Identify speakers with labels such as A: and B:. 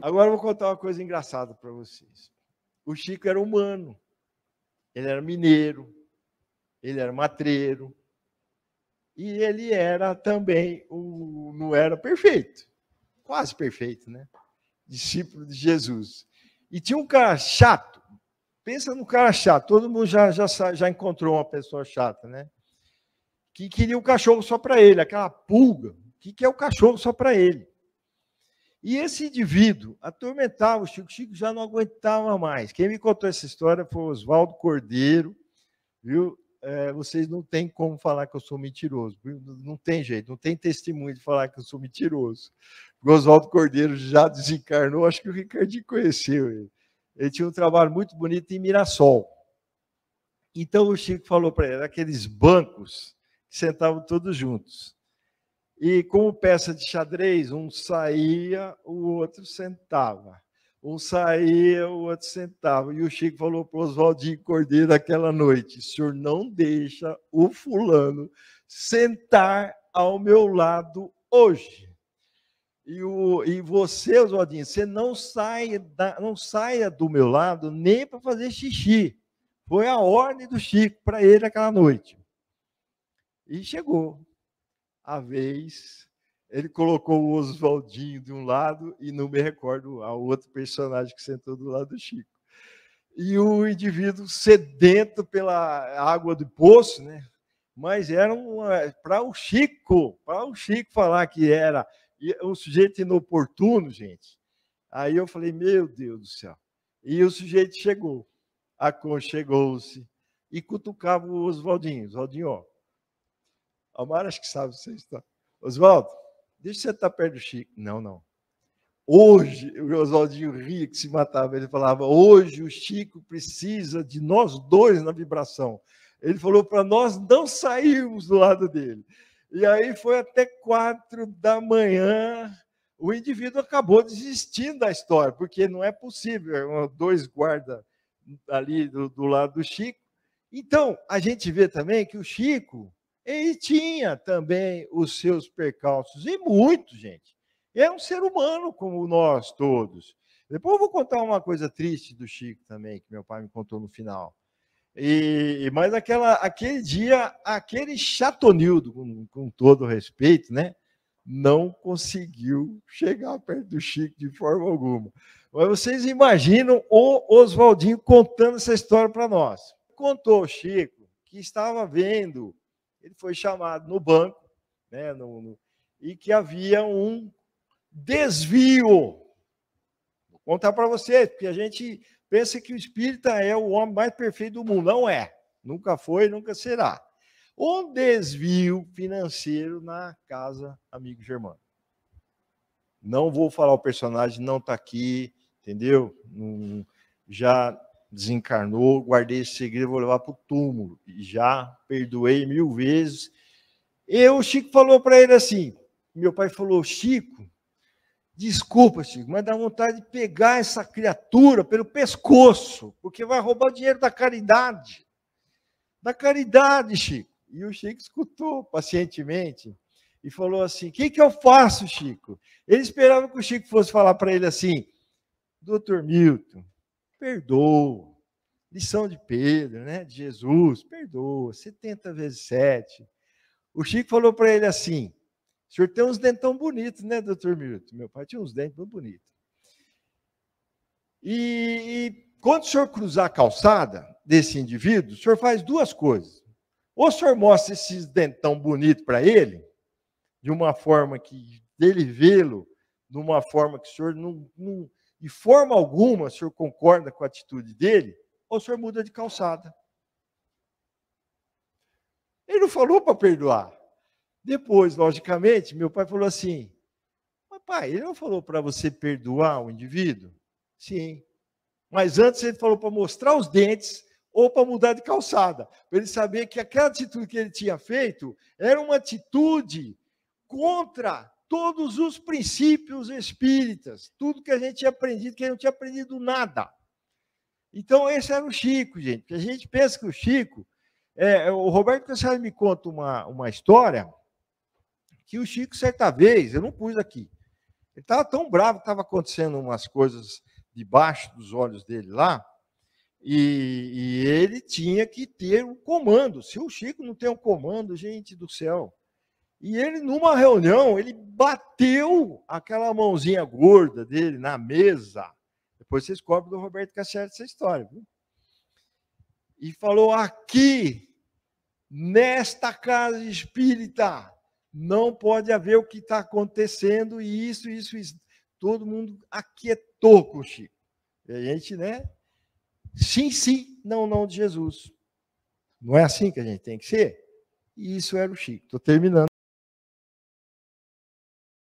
A: Agora eu vou contar uma coisa engraçada para vocês. O Chico era humano, ele era mineiro, ele era matreiro, e ele era também o não era perfeito, quase perfeito, né? Discípulo de Jesus. E tinha um cara chato. Pensa num cara chato. Todo mundo já já já encontrou uma pessoa chata, né? Que queria um cachorro só para ele, aquela pulga, que, é o cachorro só para ele. E esse indivíduo atormentava o Chico. O Chico já não aguentava mais. Quem me contou essa história foi Oswaldo Cordeiro, viu? É, vocês não têm como falar que eu sou mentiroso, não tem jeito, não tem testemunho de falar que eu sou mentiroso. O Oswaldo Cordeiro já desencarnou, acho que o Ricardinho conheceu ele. Ele tinha um trabalho muito bonito em Mirassol. Então o Chico falou para ele: aqueles bancos que sentavam todos juntos. E como peça de xadrez, um saía, o outro sentava. Um saía, o outro sentava. E o Chico falou para o Oswaldinho Cordeiro aquela noite: o senhor não deixa o fulano sentar ao meu lado hoje. E, o, e você, Oswaldinho, você não sai da, não saia do meu lado nem para fazer xixi. Foi a ordem do Chico para ele aquela noite. E chegou a vez, ele colocou o Oswaldinho de um lado e não me recordo ao outro personagem que sentou do lado do Chico. E o indivíduo sedento pela água do poço, né? Mas era para o Chico, para o Chico falar que era um sujeito inoportuno, gente. Aí eu falei, meu Deus do céu. E o sujeito chegou, aconchegou-se e cutucava o Oswaldinho. Oswaldinho, ó, Amara, acho que sabe você está. Oswaldo, deixa você estar tá perto do Chico. Não, não. Hoje, o Oswaldinho ria que se matava. Ele falava: hoje o Chico precisa de nós dois na vibração. Ele falou para nós não sairmos do lado dele. E aí foi até quatro da manhã. O indivíduo acabou desistindo da história, porque não é possível. É dois guarda ali do, do lado do Chico. Então, a gente vê também que o Chico, e tinha também os seus percalços, e muito, gente. É um ser humano como nós todos. Depois eu vou contar uma coisa triste do Chico também, que meu pai me contou no final. E, mas aquela, aquele dia, aquele chatonildo, com, com todo respeito, né? Não conseguiu chegar perto do Chico de forma alguma. Mas vocês imaginam o Oswaldinho contando essa história para nós. Contou o Chico que estava vendo ele foi chamado no banco, né, no, no, e que havia um desvio. Vou contar para vocês porque a gente pensa que o espírita é o homem mais perfeito do mundo. Não é. Nunca foi, nunca será. Um desvio financeiro na casa Amigo Germano. Não vou falar o personagem, não está aqui, entendeu? já desencarnou, guardei esse segredo, vou levar para o túmulo. E já perdoei mil vezes. E o Chico falou para ele assim: meu pai falou, Chico, desculpa, Chico, mas dá vontade de pegar essa criatura pelo pescoço, porque vai roubar o dinheiro da caridade. Da caridade, Chico. E o Chico escutou pacientemente e falou assim: O que, que eu faço, Chico? Ele esperava que o Chico fosse falar para ele assim: Doutor Milton, perdoa. Lição de Pedro, né? De Jesus, perdoa, 70 vezes 7. O Chico falou para ele assim: o senhor tem uns dentão bonitos, né, doutor Milton? Meu pai tinha uns dentes muito bonitos. E, e quando o senhor cruzar a calçada desse indivíduo, o senhor faz duas coisas. Ou o senhor mostra esses dentão bonitos para ele, de uma forma que dele vê-lo, de uma forma que o senhor não, não de forma alguma o senhor concorda com a atitude dele, ou o senhor muda de calçada. Ele não falou para perdoar. Depois, logicamente, meu pai falou assim: Pai, ele não falou para você perdoar o indivíduo? Sim. Mas antes ele falou para mostrar os dentes ou para mudar de calçada, para ele saber que aquela atitude que ele tinha feito era uma atitude contra todos os princípios espíritas, tudo que a gente tinha aprendido, que a gente não tinha aprendido nada. Então, esse era o Chico, gente. a gente pensa que o Chico. É, o Roberto Cassiano me conta uma, uma história que o Chico, certa vez, eu não pus aqui, ele estava tão bravo, estava acontecendo umas coisas debaixo dos olhos dele lá, e, e ele tinha que ter um comando. Se o Chico não tem um comando, gente do céu, e ele, numa reunião, ele bateu aquela mãozinha gorda dele na mesa. Depois vocês cobram do Roberto Cassiano essa história. Viu? E falou: aqui, nesta casa espírita, não pode haver o que está acontecendo, e isso, isso, isso. Todo mundo aquietou com o Chico. E a gente, né? Sim, sim, não, não de Jesus. Não é assim que a gente tem que ser? E isso era o Chico. Estou terminando.